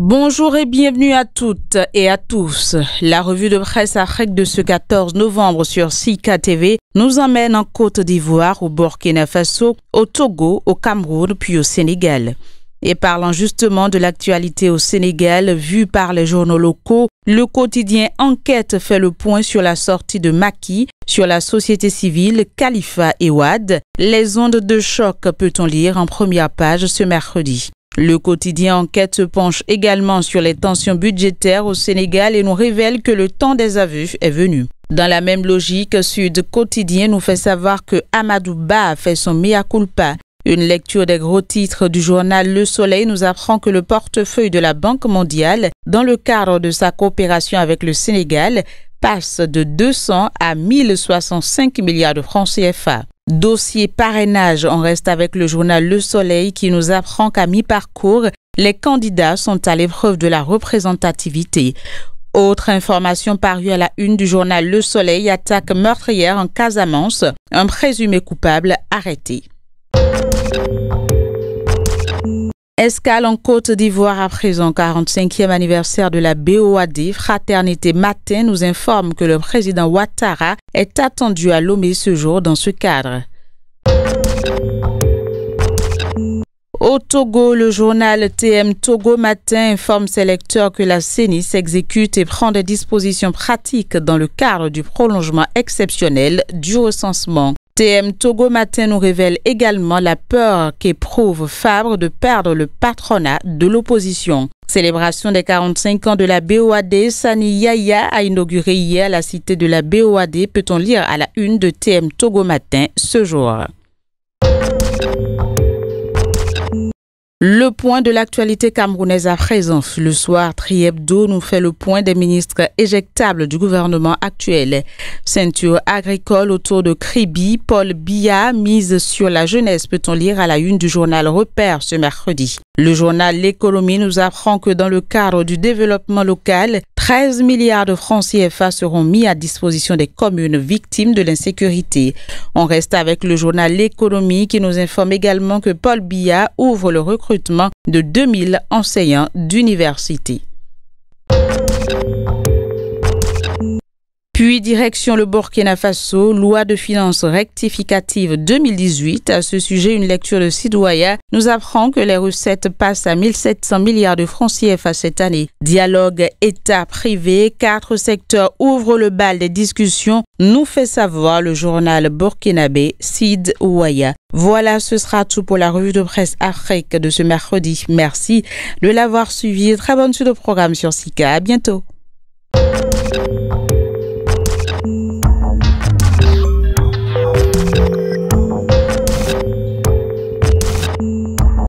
Bonjour et bienvenue à toutes et à tous. La revue de presse Afrique de ce 14 novembre sur CKTV TV nous emmène en Côte d'Ivoire, au Burkina Faso, au Togo, au Cameroun puis au Sénégal. Et parlant justement de l'actualité au Sénégal vue par les journaux locaux, le quotidien Enquête fait le point sur la sortie de Maki, sur la société civile, Khalifa et Wad. Les ondes de choc peut-on lire en première page ce mercredi. Le quotidien Enquête se penche également sur les tensions budgétaires au Sénégal et nous révèle que le temps des aveux est venu. Dans la même logique, Sud Quotidien nous fait savoir que Amadou Ba a fait son mea culpa. Une lecture des gros titres du journal Le Soleil nous apprend que le portefeuille de la Banque mondiale, dans le cadre de sa coopération avec le Sénégal, passe de 200 à 1065 milliards de francs CFA. Dossier parrainage, on reste avec le journal Le Soleil qui nous apprend qu'à mi-parcours, les candidats sont à l'épreuve de la représentativité. Autre information parue à la une du journal Le Soleil attaque meurtrière en Casamance, un présumé coupable arrêté. Escale en Côte d'Ivoire à présent, 45e anniversaire de la BOAD, Fraternité Matin nous informe que le président Ouattara est attendu à Lomé ce jour dans ce cadre. Au Togo, le journal TM Togo Matin informe ses lecteurs que la CENI s'exécute et prend des dispositions pratiques dans le cadre du prolongement exceptionnel du recensement. TM Togo Matin nous révèle également la peur qu'éprouve Fabre de perdre le patronat de l'opposition. Célébration des 45 ans de la BOAD, Sani Yaya a inauguré hier la cité de la BOAD, peut-on lire à la une de TM Togo Matin ce jour. Le point de l'actualité camerounaise à présent. Le soir, Triebdo nous fait le point des ministres éjectables du gouvernement actuel. Ceinture agricole autour de Kribi, Paul Biya mise sur la jeunesse, peut-on lire à la une du journal Repère ce mercredi. Le journal L'économie nous apprend que dans le cadre du développement local, 13 milliards de francs CFA seront mis à disposition des communes victimes de l'insécurité. On reste avec le journal L'économie qui nous informe également que Paul Biya ouvre le recrutement de 2000 enseignants d'université. Puis direction le Burkina Faso, loi de finances rectificative 2018. À ce sujet, une lecture de Sidwaya nous apprend que les recettes passent à 1700 milliards de francs CFA cette année. Dialogue État-privé, quatre secteurs ouvrent le bal des discussions, nous fait savoir le journal burkinabé Sid Voilà, ce sera tout pour la revue de presse Afrique de ce mercredi. Merci de l'avoir suivi. Très bonne suite de programme sur SICA. À bientôt.